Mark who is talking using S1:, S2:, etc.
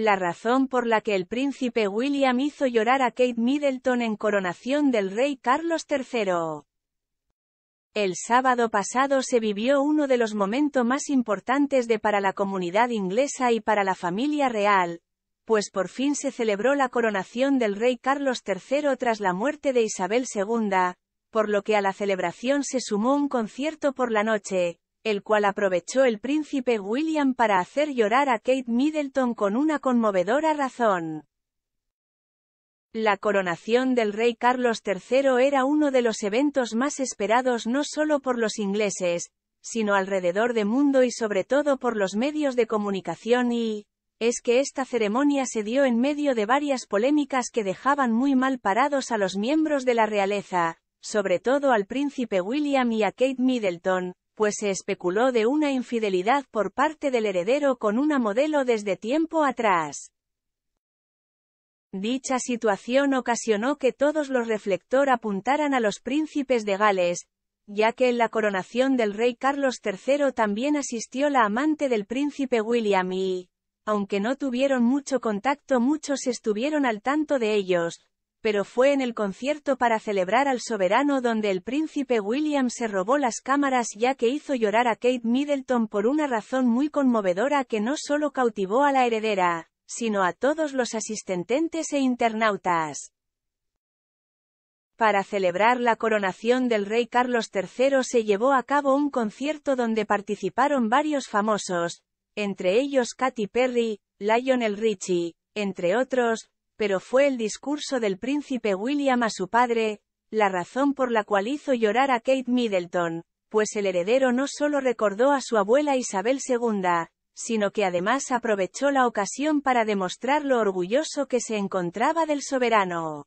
S1: La razón por la que el príncipe William hizo llorar a Kate Middleton en coronación del rey Carlos III. El sábado pasado se vivió uno de los momentos más importantes de para la comunidad inglesa y para la familia real, pues por fin se celebró la coronación del rey Carlos III tras la muerte de Isabel II, por lo que a la celebración se sumó un concierto por la noche, el cual aprovechó el príncipe William para hacer llorar a Kate Middleton con una conmovedora razón. La coronación del rey Carlos III era uno de los eventos más esperados no solo por los ingleses, sino alrededor del mundo y sobre todo por los medios de comunicación y, es que esta ceremonia se dio en medio de varias polémicas que dejaban muy mal parados a los miembros de la realeza, sobre todo al príncipe William y a Kate Middleton, pues se especuló de una infidelidad por parte del heredero con una modelo desde tiempo atrás. Dicha situación ocasionó que todos los reflector apuntaran a los príncipes de Gales, ya que en la coronación del rey Carlos III también asistió la amante del príncipe William y, aunque no tuvieron mucho contacto muchos estuvieron al tanto de ellos, pero fue en el concierto para celebrar al soberano donde el príncipe William se robó las cámaras ya que hizo llorar a Kate Middleton por una razón muy conmovedora que no solo cautivó a la heredera, sino a todos los asistentes e internautas. Para celebrar la coronación del rey Carlos III se llevó a cabo un concierto donde participaron varios famosos, entre ellos Katy Perry, Lionel Richie, entre otros, pero fue el discurso del príncipe William a su padre, la razón por la cual hizo llorar a Kate Middleton, pues el heredero no solo recordó a su abuela Isabel II, sino que además aprovechó la ocasión para demostrar lo orgulloso que se encontraba del soberano.